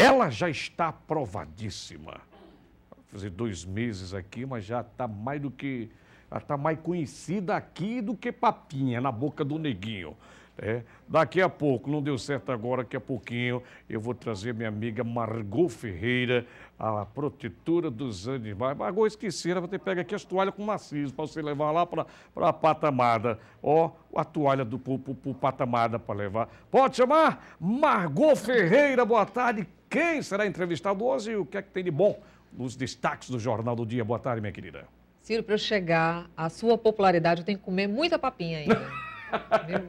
Ela já está aprovadíssima. fazer dois meses aqui, mas já está mais do que. Ela está mais conhecida aqui do que papinha na boca do neguinho. É. Daqui a pouco, não deu certo agora, daqui a pouquinho eu vou trazer minha amiga Margot Ferreira, a protetora dos animais. Margot, esqueci, ela vai ter pega aqui as toalhas com maciço para você levar lá para a patamada. Ó, a toalha do pro, pro, pro patamada para levar. Pode chamar? Margot Ferreira, boa tarde. Quem será entrevistado hoje e o que é que tem de bom nos destaques do Jornal do Dia? Boa tarde, minha querida. Ciro, para eu chegar à sua popularidade, eu tenho que comer muita papinha ainda.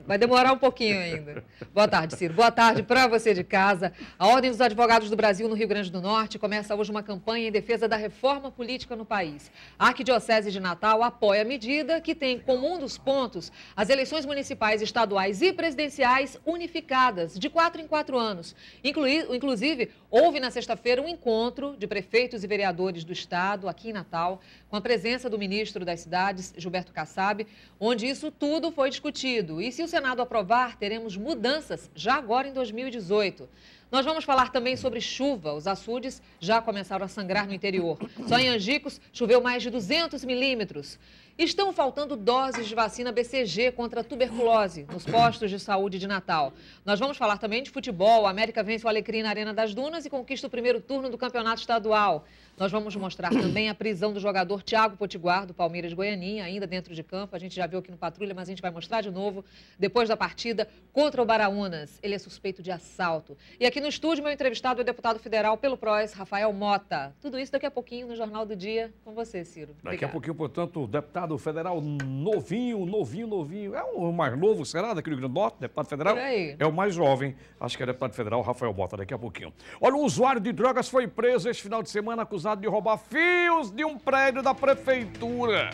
Vai demorar um pouquinho ainda. Boa tarde, Ciro. Boa tarde para você de casa. A Ordem dos Advogados do Brasil no Rio Grande do Norte começa hoje uma campanha em defesa da reforma política no país. A Arquidiocese de Natal apoia a medida que tem como um dos pontos as eleições municipais, estaduais e presidenciais unificadas de quatro em quatro anos. Inclusive, houve na sexta-feira um encontro de prefeitos e vereadores do Estado aqui em Natal, com a presença do ministro das Cidades, Gilberto Kassab, onde isso tudo foi discutido discutido e, se o Senado aprovar, teremos mudanças já agora em 2018. Nós vamos falar também sobre chuva. Os açudes já começaram a sangrar no interior. Só em Angicos choveu mais de 200 milímetros. Estão faltando doses de vacina BCG contra a tuberculose nos postos de saúde de Natal. Nós vamos falar também de futebol. A América vence o Alecrim na Arena das Dunas e conquista o primeiro turno do Campeonato Estadual. Nós vamos mostrar também a prisão do jogador Thiago Potiguar, do Palmeiras Goianinha, ainda dentro de campo. A gente já viu aqui no Patrulha, mas a gente vai mostrar de novo depois da partida contra o Baraunas. Ele é suspeito de assalto. E aqui no estúdio, meu entrevistado é o deputado federal pelo PROS, Rafael Mota. Tudo isso daqui a pouquinho no Jornal do Dia com você, Ciro. Obrigado. Daqui a pouquinho, portanto, o deputado deputado federal novinho, novinho, novinho. É o mais novo, será, daquele Grande Norte, né? deputado federal? É o mais jovem. Acho que é deputado federal Rafael Bota, daqui a pouquinho. Olha, um usuário de drogas foi preso este final de semana acusado de roubar fios de um prédio da prefeitura.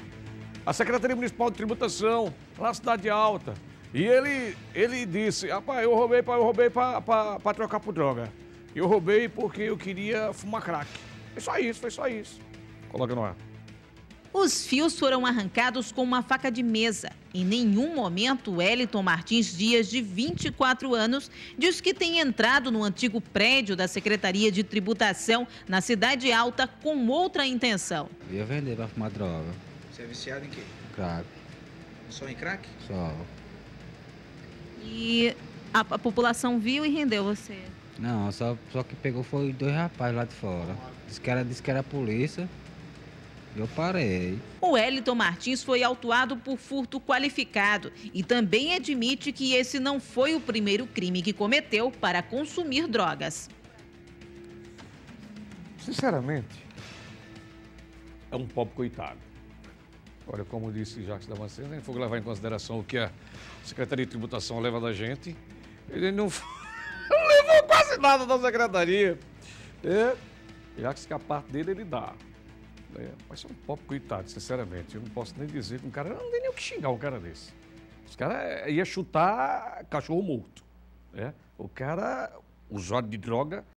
A Secretaria Municipal de Tributação, lá na Cidade Alta. E ele, ele disse, rapaz, eu roubei, pra, eu roubei para trocar por droga. Eu roubei porque eu queria fumar crack. Foi só isso, foi só isso. Coloca no ar. Os fios foram arrancados com uma faca de mesa. Em nenhum momento, Wellington Martins Dias, de 24 anos, diz que tem entrado no antigo prédio da Secretaria de Tributação, na Cidade Alta, com outra intenção. Eu ia vender para fumar droga. Você é viciado em quê? Crack. Só em crack? Só. E a, a população viu e rendeu você? Não, só, só que pegou foi dois rapazes lá de fora. Diz que era, diz que era polícia. Eu parei. O Wellington Martins foi autuado por furto qualificado e também admite que esse não foi o primeiro crime que cometeu para consumir drogas. Sinceramente, é um pobre coitado. Olha, como disse Jacques Damasceno, ele for levar em consideração o que a Secretaria de Tributação leva da gente, ele não, levou quase nada da secretaria. É, Jacques, que a parte dele ele dá. É, mas é um pop coitado, sinceramente. Eu não posso nem dizer que um cara. Não tem nem o que xingar um cara desse. Os caras eh, iam chutar cachorro morto. Né? O cara, usado de droga,